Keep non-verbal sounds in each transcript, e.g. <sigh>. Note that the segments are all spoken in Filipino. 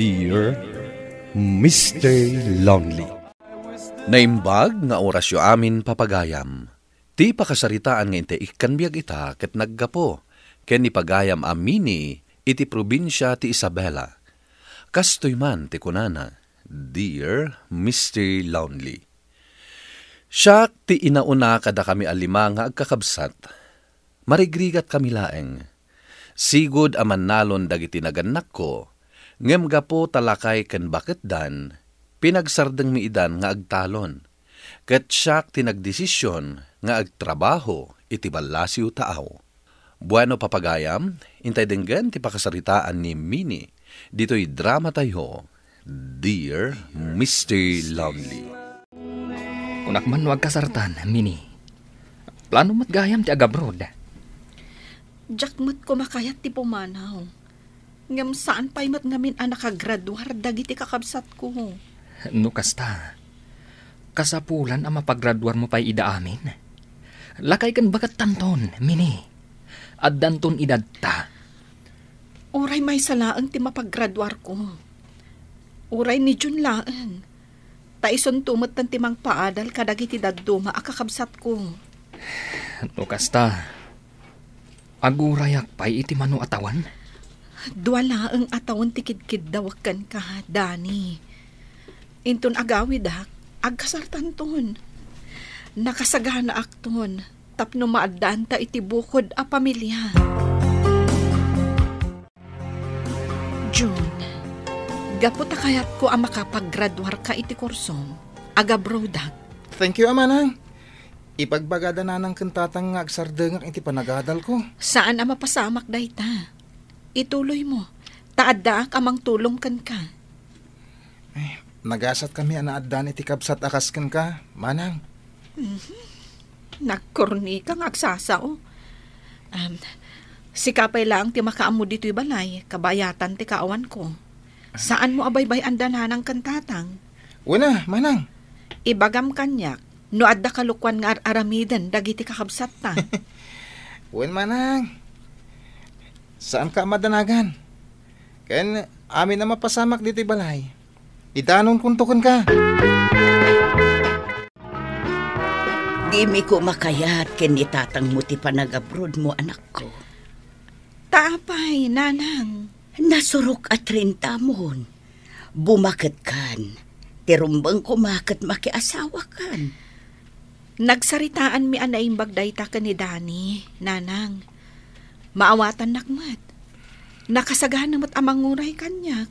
dear Mr. Lonely. Naimbag nga orasyo amin papagayam. Ti pakasaritaan nga inte ikanbiag ita ket naggapo. Ken ipagayam amini iti probinsya ti Isabela. Kastoy man ti kunana, dear Mr. Lonely. Siya ti inauna kada kami alima nga agkakabsat. Marigrigat kami laeng. Sigod aman nalon dagiti naganak ko, Ngem gapo talakay ken bakit dan, pinagsardeng miidan nga agtalon. Ket siyak tinagdesisyon nga agtrabaho iti balasiw taaw. Bueno papagayam, intay denggen ti pakasaritaan ni Mini. Dito'y drama tayo, Dear Mr. Lovely. Kunak man wag kasartan, Mini. Plano mat gayam ti agabrod. Jack ko makayat ti pumanaw. Ngam saan pa'y ngamin anak ah, kagraduar dagiti kakabsat ko. No kasta, kasapulan ang mapagraduar mo pa'y ida amin. Lakay kan bakat tanton, mini. At danton idadta. Uray may salaang ti mapagraduar ko. Uray ni Jun laang. Taison tumot ng timang paadal kadagiti daddo akakabsat ko. No kasta, agurayak pa'y iti manu atawan? Dwala ang atawon tikidkid dawakan ka, Dani. Inton agawid ha, agkasartan ton. Nakasagana akton, tapno maaddan ta itibukod a pamilya. June, gaputa kayat ko ang makapaggraduar ka iti kursong, aga brodak. Thank you, Amanang. Ipagbagada na ng kentatang nga agsardeng iti panagadal ko. Saan ang mapasamak, dayta? Ituloy mo. Taadda kamang tulong kan ka. Ay, nagasat kami anaadda ni tikabsat akas kan ka, manang. Mm-hmm. Nagkorni kang agsasao. Um, si kapay lang ti makaamo dito'y balay, kabayatan ti kaawan ko. Saan mo abaybay bay ang dananang kantatang? Una, manang. Ibagam kanyak, no adda kalukwan nga aramidan dagiti kakabsat ta. <laughs> Wen manang, Saan ka madanagan? Ken, amin na mapasamak dito'y balay. Idanon kuntukan ka. Di mi ko makayat ken itatang mo ti panagabrod mo anak ko. Tapay, nanang. Nasurok at rintamon. Bumakit kan. Tirumbang kumakit makiasawa kan. Nagsaritaan mi anay bagday ta ni Dani, nanang. Maawatan nakmat. Nakasagahan namat amanguray kanyak.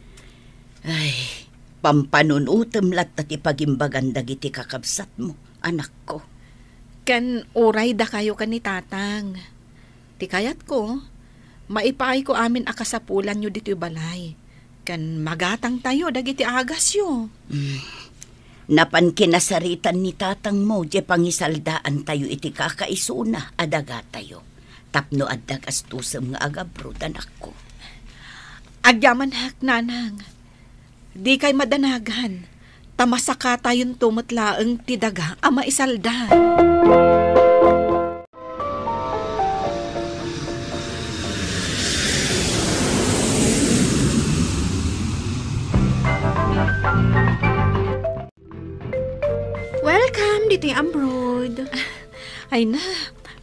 Ay, pampanunutem lat at ipagimbagan dagiti kakabsat mo, anak ko. Kan uray da kayo kan ni tatang. Ti kayat ko, maipaay ko amin akasapulan nyo dito balay. Kan magatang tayo dagiti agas yo. Mm. Napan kinasaritan ni tatang mo, je pangisaldaan tayo iti kakaisuna adaga tayo tapno addak astusem nga agabrudan ako. Agyaman hak nanang, di kay madanagan, tamasaka tayon tumutlaang tidaga ama isalda. Welcome dito abroad. Ay na,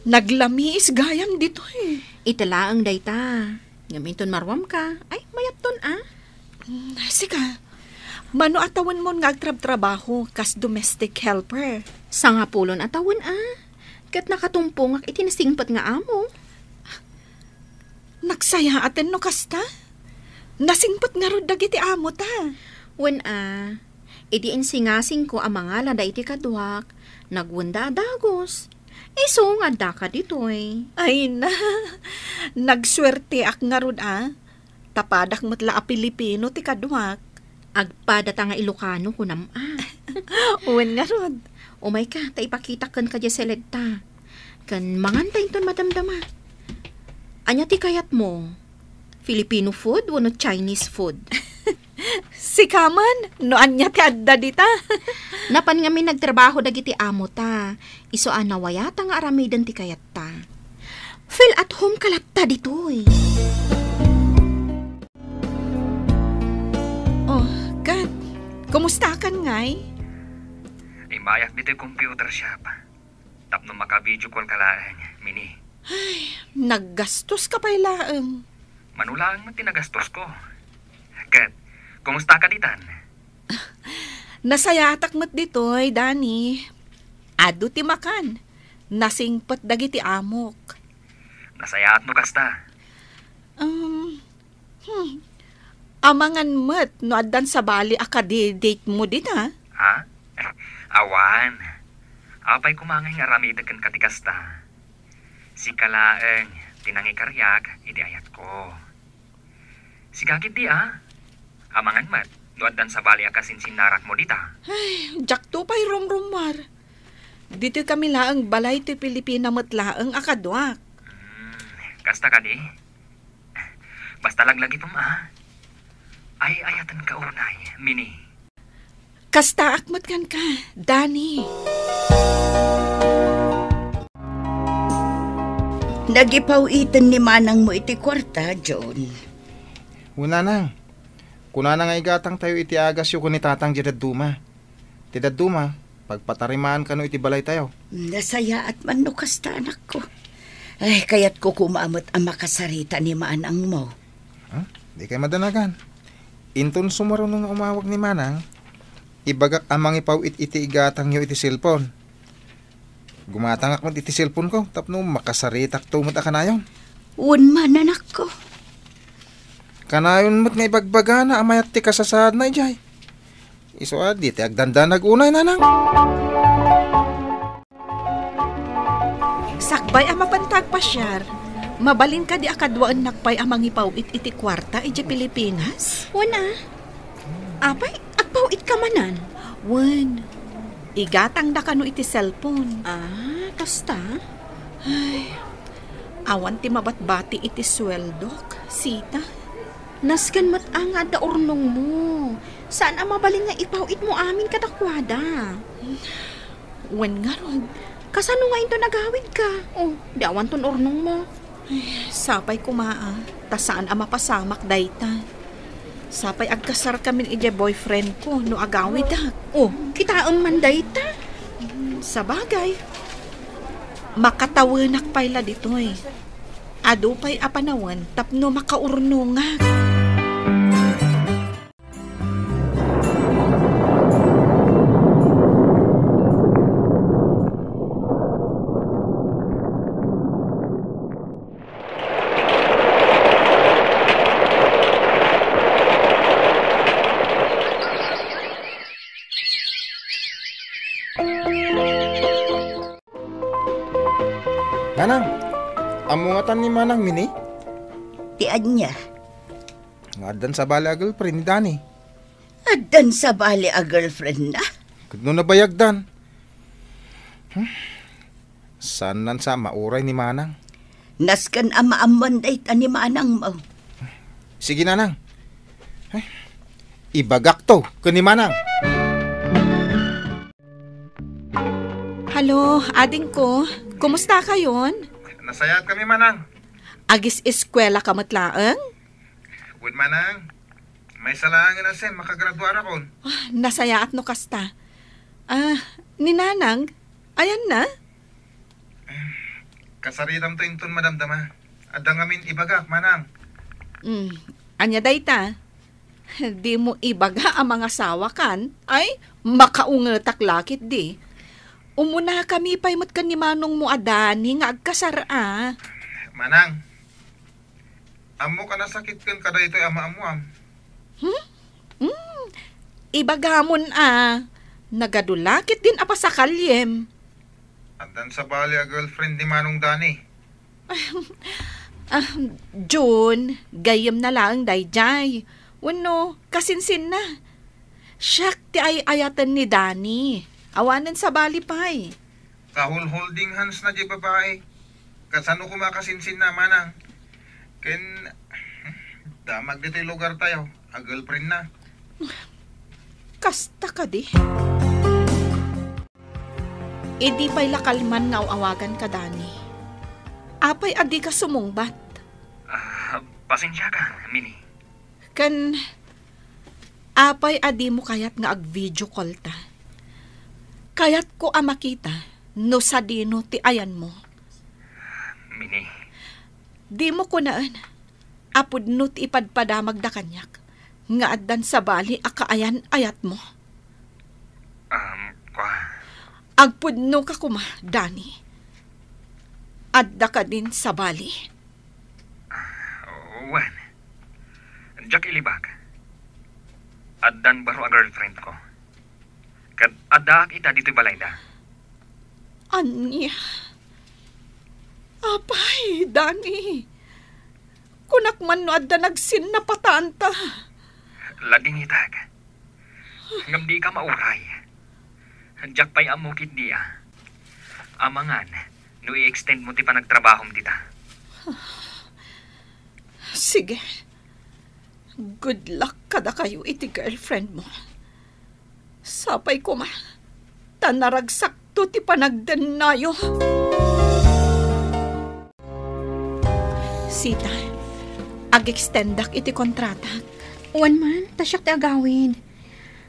Naglamis gayam dito eh. Italaang dayta. Ngaminton marwam ka. Ay, mayapton ah. Mm, Sige. Mano atawan mo nga agtrab-trabaho kas domestic helper. Sa nga pulon atawan ah. Kat nakatumpong ak itinasingpat nga amo. Nagsaya atin no kasta. Nasingpat nga rod dagiti amo ta. Wen ah, iti insingasing ko ang mga lada iti kadwak, nagwanda adagos. Eh, so nga da ka dito eh. Ay na, <laughs> nagswerte ak nga rod ah. Tapadak matla a ah, Pilipino ti kaduak. Agpada ta nga Ilocano kunam ah. <laughs> Uwen nga rod. O may ka, taipakita kan ka sa ta. Kan mangantay ton madamdama. Anya ti kayat mo? Filipino food o Chinese food? <laughs> Si Kaman, noan niya ti adda dita. <laughs> Napan nga nagtrabaho dagiti amo ta. Iso anawayata nga aramidan ti kayat ta. Feel at home kalapta ditoy. Oh, Kat, kumusta kan ngay? Ay mayak dito computer siya pa. Tapno makavideo video call kalahan niya, mini. Ay, naggastos ka pa ilaang. Manulaan mo tinagastos ko. Kat, Kumusta ka ditan? <laughs> Nasaya takmat ditoy, Dani. Adu ti makan. Nasingpat dagiti amok. Nasaya at no kasta. Um, hmm. Amangan met no addan sa bali akadidate mo din ha? Ha? <laughs> Awan. Apay kumangay nga ramidagan Kasta. Si kalaeng tinangi karyag, iti ayat ko. Sigagid di ah amangan mat. Nuadan sa bali akasin sinarak mo dita. Ay, jakto pa'y rumrumar. Dito kami laang balay ti Pilipina matlaang akaduak. Hmm, kasta ka di. Basta laglag ito ma. Ay ayatan ka unay, mini. Kasta akmat kan ka, Dani. Nagipawitan ni Manang mo iti kwarta, John. Una nang, Kuna na nga igatang tayo iti agas yung kunitatang didaduma. Didaduma, pagpatarimaan ka no iti balay tayo. Nasaya at manukas ta anak ko. Ay, kaya't ko kumaamot ang makasarita ni Maanang mo. Huh? Di kay madanagan. Inton sumaro nung umawag ni Manang, ibagak amang ipaw it iti igatang yo iti cellphone. Gumatangak mo iti cellphone ko, tapno makasaritak tumot ka na yon. Unman anak ko. Kanayon mo't nga ibagbagana amayat ti kasasaad na ijay. Iso adi, ti agdandanag unay na nang. Sakbay ang mapantag pa, pasyar. Mabalin ka di akadwaan nakpay ang mangipaw it iti kwarta iti Pilipinas? Wana. Apay, agpaw it kamanan. Wan. Igatang da kano iti cellphone. Ah, kasta? Ay, awan ti mabatbati iti sweldok, sita. Nasgan mat nga da ornong mo. Saan ang mabaling nga ipawit mo amin kadakwada? Wen nga rod. Kasano nga ito nagawid ka? Oh, dawan ton ornong mo. Ay, sapay kumaa. Ah. Ta saan ang mapasamak dayta. Sapay agkasar kami ije boyfriend ko no agawid ha. Ah. Oh, kita ang man dayta. Sa bagay. Makatawanak pala dito eh. Ado pa'y apanawan tapno makaurno nga. Amo tan ni Manang Mini? Ti anya. Nga adan sa bali a girlfriend ni Dani. Adan sa bali a girlfriend na? Kano na bayag dan? Hmm? Saan nan sa mauray ni Manang? Naskan ama maaman dahit ni Manang mo. Sige na nang. Ay, eh, ibagak to, kani Manang. Halo, ading ko. Kumusta kayon? Nasayat kami, Manang. Agis eskwela ka matlaang? Good, Manang. May salaangin na siya, makagraduara ko. Oh, nasayaat no kasta. Ah, ninanang, ayan na. Eh, kasaritam to inton, madamdama. dama. Adang amin ibagak, manang. Mm, anya dayta. Di mo ibaga ang mga sawakan. ay makaungetak lakit di. Umuna kami paymot kan ni Manong mo adani nga agkasar a. Ah. Manang, amo ka nasakit kan kada ito'y ama amo am. Ah. Hmm? Hmm. Ibagamon a. Ah. Nagadulakit din apa sa kalyem. Andan sa bali a girlfriend ni Manong Dani. <laughs> ah, June, gayam na lang dayjay. Wano, kasinsin na. Siyak ti ay ayatan ni Dani. Awanan sa bali pay. Eh. Kahul holding hands na di babae. Kasano ko makasinsin na manang. Ken, damag dito lugar tayo. A ah, girlfriend na. Kasta ka di. E di pa'y lakalman nga awagan ka, Dani. Apay adi ka sumungbat. Uh, pasensya ka, Mini. Ken, apay adi mo kayat nga ag-video call ta Kayat ko ang makita, no sa dino ti ayan mo. Mini. Di mo ko apod no ti ipadpadamag da kanyak, nga addan sa bali kaayan ayat mo. Um, kwa? Agpod no ka kuma, Dani. Adda ka din sa bali. Uh, ah, Juan, Jack Ilibag, addan baro a girlfriend ko. Kan ada kita dito balay na. Anya. Apay, Dani. Kunak man no adda nagsin na patanta. Laging itag. Ngam di ka mauray. Hanjak pa'y amukid niya. Ah. Amangan, no i-extend mo ti panagtrabaho mo dita. Sige. Good luck kada kayo iti girlfriend mo. Sapay ko ma, tanaragsak to ti panagdan nayo. Sita, ag-extendak iti kontrata. Uwan man, tasyak ti agawin.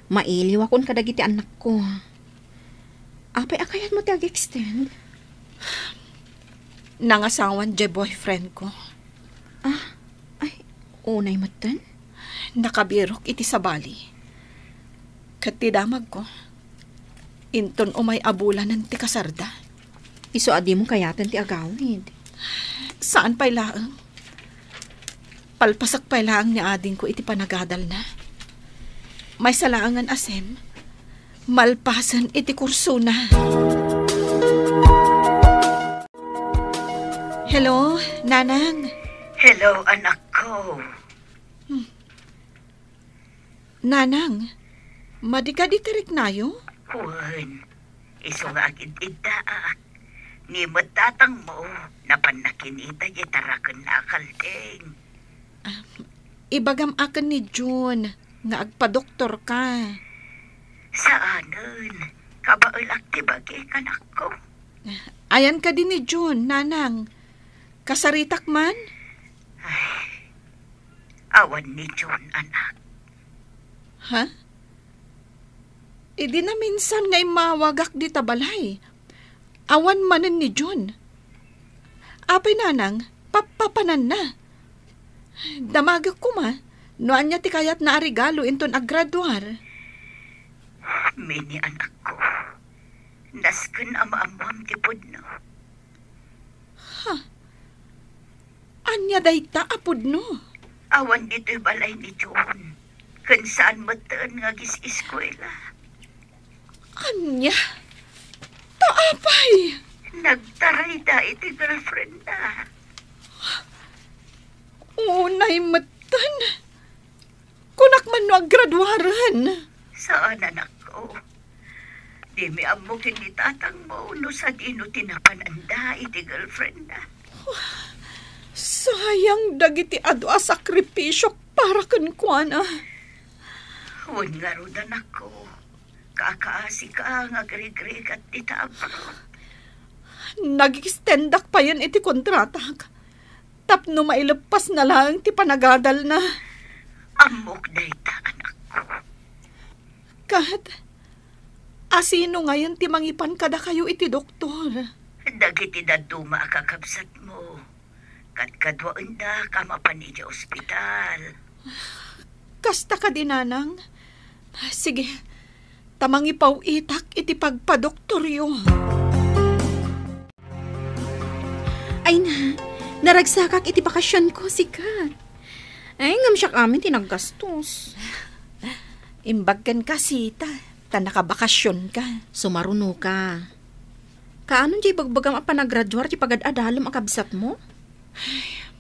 Mailiw akon kadag iti anak ko. Apay, akayat mo ti ag-extend? Nangasawan je boyfriend ko. Ah, ay, unay matan? Nakabirok iti sa bali Katidamag ko. Inton o may abulan ng tikasarda. Iso adi mo kayatan ti agawid. Saan pa ilaang? Palpasak pa ilaang ni ading ko iti panagadal na. May salaangan asem. Malpasan iti kurso na. Hello, Nanang. Hello, anak ko. Hmm. Nanang. Nanang. Madika di tirik na yo? Uy, iso nga Ni matatang mo, napan nakinita di tarakan na akalding. Ah, ibagam akan ni June, nga agpadoktor ka. Saanon? Saanan? Kabaol akibagi kanak ko. Ah, ayan ka din ni June, nanang. Kasaritak man? Ay, awan ni June, anak. Ha? Huh? Idi eh, na minsan nga'y mawagak di tabalay. Awan manan ni John. Apay nanang, papapanan na. Damagak ko ma, noan niya ti kayat na arigalo inton agraduar. Mini anak ko, nasken amaamam tipod no. Ha? Anya dayta apod no? Awan dito'y balay ni John. Kansaan matan nga gis-eskwela. Anya? Taapay! Nagtaray da iti girlfriend na. Unay matan. Kunak man no graduaran. Saan anak ko? Di mi amo ni tatang mo no sa dino tinapananda iti girlfriend na. sayang dagiti adwa sakripisyo para kan kuana. Ah. Huwag nga ro anak ko. Kakaasi ka nga grigrig at itabro. Nag-extendak pa yun iti kontrata. Tapno mailagpas na lang ti panagadal na. Amok na ita, anak ko. Kat, asino ngayon ti mangipan kada kayo iti doktor? Dagiti na duma kakabsat mo. Kat kadwaan na kamapan iti ospital. Kasta ka din, Anang. Sige, tamang ipawitak iti pagpadoktoryo. Ay na, naragsakak iti bakasyon ko si Kat. Ay, ngamsyak amin tinaggastos. Imbaggan ka, sita. Tanakabakasyon ka. Sumaruno ka. Kaano di bagbagam ang panagraduar di pagadadalam ang kabsat mo? Ay,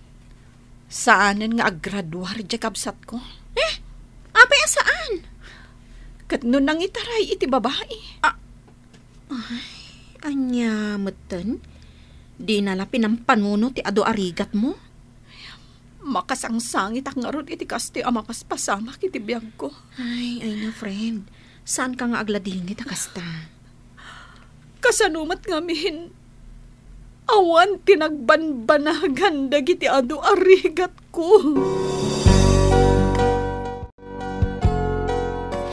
saanan nga agraduar di kabsat ko? Eh, apay saan? Kat nun nang itaray iti babae. Ah, ay, anya, matan. Di nalapin ang panuno ti ado arigat mo. Makasangsangit ang ngarod iti kasti ama paspasama kiti biyag ko. Ay, ay na, friend. Saan ka nga agladingit kasta? Kasanumat nga mihin. Awan tinagbanbanagan dagiti ado arigat ko.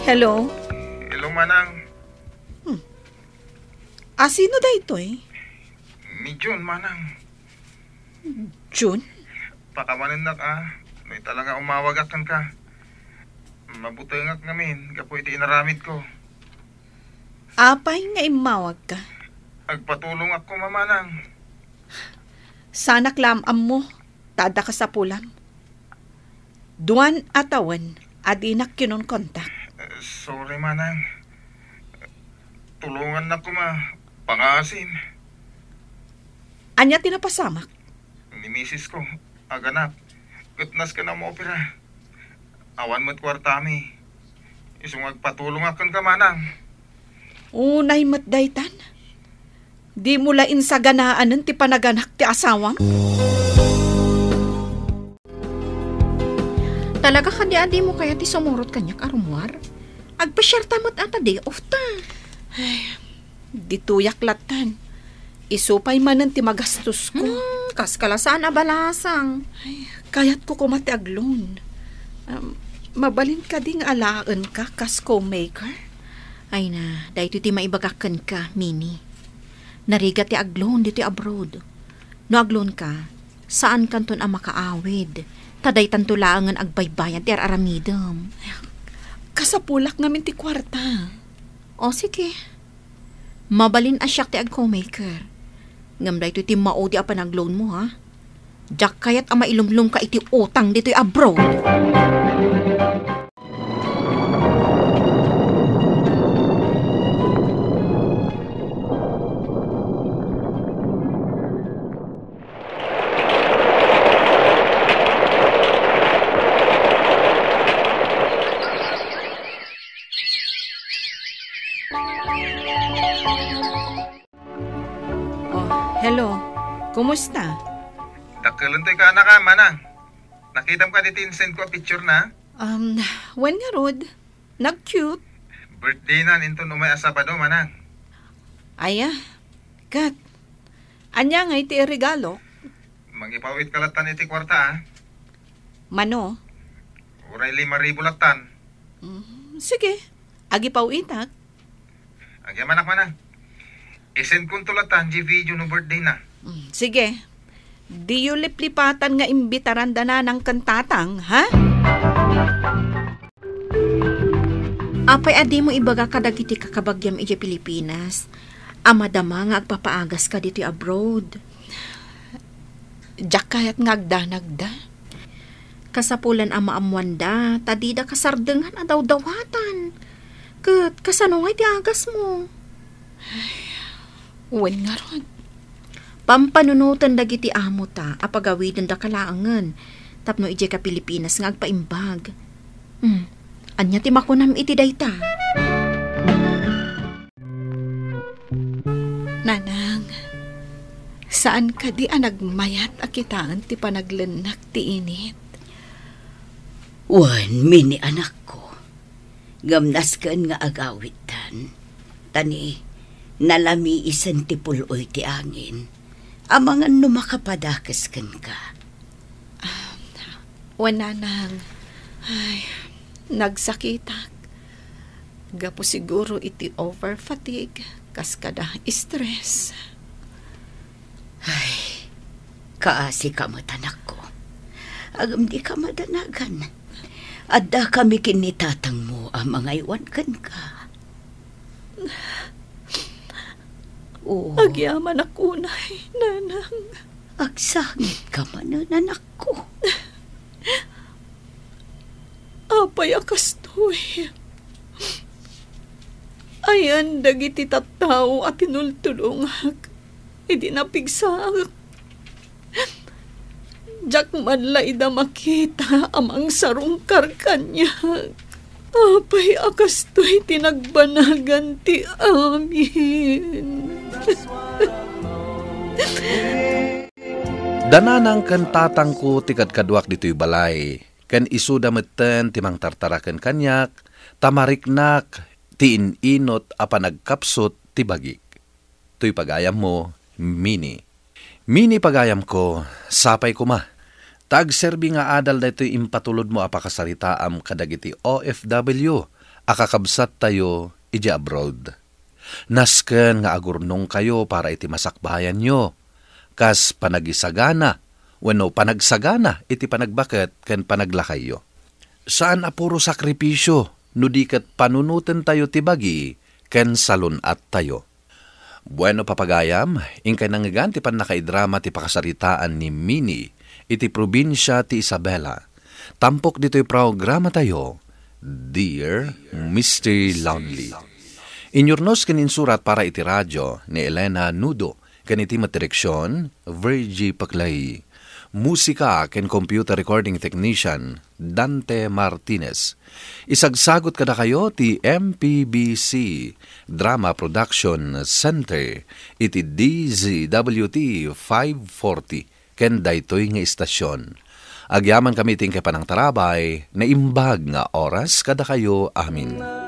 Hello? Hello, Manang. Hmm. Ah, sino da ito eh? Ni June, Manang. June? Pakawanan na ah. ka. May talaga umawagakan ka. Mabutay nga ngamin. Kapo iti inaramid ko. Apay ah, nga imawag ka. Agpatulong ako, Mamanang. Sana klamam mo. Tada ka sa pulam. Duan atawan, adinak kinon kontak. Uh, sorry, manang. tulungan na ko, ma. Pangasin. Anya tinapasamak? Ni misis ko. Aganap. Gutnas ka na mo opera. Awan mo't kwartami. Isungag patulong akon ka, manang. Unay matdaytan. Di mula insaganaan ng ti panaganak ti asawang? Oh. Talaga ka di adi mo kaya ti sumurot kanyak karumwar. Agpasyarta mo't ata day off ta. Ay, di latan. Isupay man ang timagastos ko. Hmm, kas kalasaan abalasang. Ay, kayat ko kumatiaglon. Um, mabalin ka ding alaan ka, kas maker. Ay na, dahil ti maibagakan ka, Mini. Nariga ti aglon dito abroad. No aglon ka, saan kanton ang makaawid? Taday tantulaangan agbaybayan ti araramidam. Kasapulak namin ti kwarta. O sige. Mabalin asyak ti agkomaker. Ngamday to ti mao di apanagloan mo ha. Jack kayat ama ilumlum ka iti utang dito'y abroad. Hello, kumusta? Dakulon ka anak ka, manang. Nakita mo ka dito send ko picture na. Um, when nga rod? Nag-cute. Birthday na nito umay asabado, manang. Aya, ah, kat. Anya nga iti regalo? Mangipawit kalatan iti kwarta, ah. Mano? Uray lima latan. Mm, sige, agipawitak. pawitak. Agyaman ak manang. Isend ko tulatan, GV, yun birthday na. Mm. sige. Di yung liplipatan nga imbitaran da na ng kantatang, ha? Apay adi ah, mo ibaga kadagiti kakabagyam iti Pilipinas. Amadama nga agpapaagas ka dito abroad. Diyak kayat nga agdanagda. Kasapulan ang maamwanda, tadida kasardengan adaw ah, dawatan. Kat kasano nga iti agas mo? Ay, Uwin nga ron. Pampanunutan dagiti amo ta, apagawidan da kalaangan. Tapno ije ka Pilipinas nga agpaimbag. Hmm, anya ti makunam iti dayta. Nanang, saan ka di anagmayat akitaan ti panaglenak ti init? Uwan, mini anak ko. Gamnas nga agawitan. Tani, nalami isan tipuloy ti angin. Amangan numakapadakas kan ka. Um, ah, wana nang, ay, nagsakitak. Gapo siguro iti over fatigue, kaskada stress. Ay, kaasi ka matanak ko. Agam di ka madanagan. Adda kami kinitatang mo ang mga iwan kan ka. Oo. Agyaman ako, nay, nanang. Agsangit ka man na, nanak ko. Apay akastoy. Ayan, dagiti tattao at tinultulungak. Idi napigsang. Jack man laida makita amang sarong karkanyag. Apay akastoy tinagpanagan ti amin. <laughs> Dananang kantatang ko tikat kaduak dito'y balay. Kan isuda meten timang tartarakan kanyak, tamariknak, tiin inot apa nagkapsot tibagik. Tuy pagayam mo, mini. Mini pagayam ko, sapay ko ma. Tagserbi nga adal na ito'y impatulod mo apakasarita am kadagiti OFW. Akakabsat tayo, ija abroad. Nasken nga agurnong kayo para iti masakbayan nyo. Kas panagisagana, wano panagsagana iti panagbaket ken panaglakayo. Saan apuro sakripisyo, no dikat panunutin tayo tibagi, ken salun at tayo. Bueno papagayam, inkay nangganti pan nakaidrama ti pakasaritaan ni Mini, iti probinsya ti Isabela. Tampok dito'y programa tayo, Dear Mr. Lonely. Inyurnos kanin surat para iti radyo ni Elena Nudo kaniti matireksyon Virgie Paklay. Musika ken computer recording technician Dante Martinez. Isagsagot kada kayo ti MPBC Drama Production Center iti DZWT 540 ken daytoy nga istasyon. Agyaman kami tingke panang tarabay na imbag nga oras kada kayo amin.